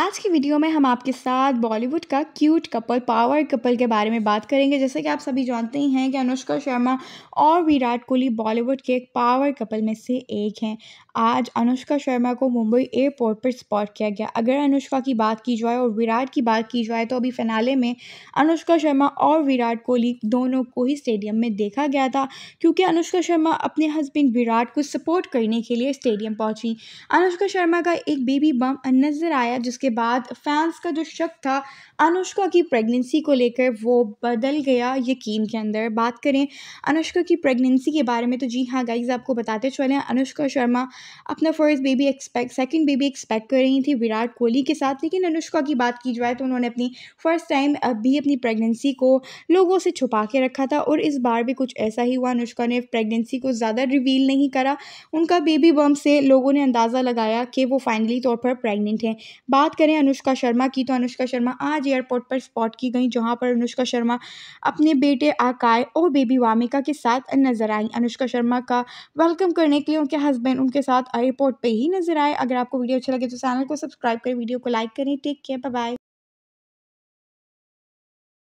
आज की वीडियो में हम आपके साथ बॉलीवुड का क्यूट कपल पावर कपल के बारे में बात करेंगे जैसे कि आप सभी जानते ही हैं कि अनुष्का शर्मा और विराट कोहली बॉलीवुड के एक पावर कपल में से एक हैं आज अनुष्का शर्मा को मुंबई एयरपोर्ट पर स्पॉट किया गया अगर अनुष्का की बात की जाए और विराट की बात की जाए तो अभी फिनाले में अनुष्का शर्मा और विराट कोहली दोनों को ही स्टेडियम में देखा गया था क्योंकि अनुष्का शर्मा अपने हस्बैंड विराट को सपोर्ट करने के लिए स्टेडियम पहुंची अनुष्का शर्मा का एक बेबी बम नज़र आया जिसके इसके बाद फैंस का जो शक था अनुष्का की प्रेगनेंसी को लेकर वो बदल गया यकीन के अंदर बात करें अनुष्का की प्रेगनेंसी के बारे में तो जी हाँ गाइज आपको बताते चले अनुष्का शर्मा अपना first baby expect second baby expect कर रही थी विराट कोहली के साथ लेकिन अनुष्का की बात की जाए तो उन्होंने अपनी फ़र्स्ट टाइम भी अपनी प्रेगनेंसी को लोगों से छुपा के रखा था और इस बार भी कुछ ऐसा ही हुआ अनुष्का ने प्रेगनेंसी को ज़्यादा रिवील नहीं करा उनका बेबी बम से लोगों ने अंदाज़ा लगाया कि वो फ़ाइनली तौर पर प्रेगनेंट हैं बात करें अनुष्का शर्मा की तो अनुष्का शर्मा आज एयरपोर्ट पर स्पॉट की गई जहां पर अनुष्का शर्मा अपने बेटे आकाय और बेबी वामिका के साथ नजर आई अनुष्का शर्मा का वेलकम करने के लिए उनके हस्बैंड उनके साथ एयरपोर्ट पर ही नजर आए अगर आपको वीडियो अच्छा लगे तो चैनल को सब्सक्राइब करें वीडियो को लाइक करें टेक केयर बाय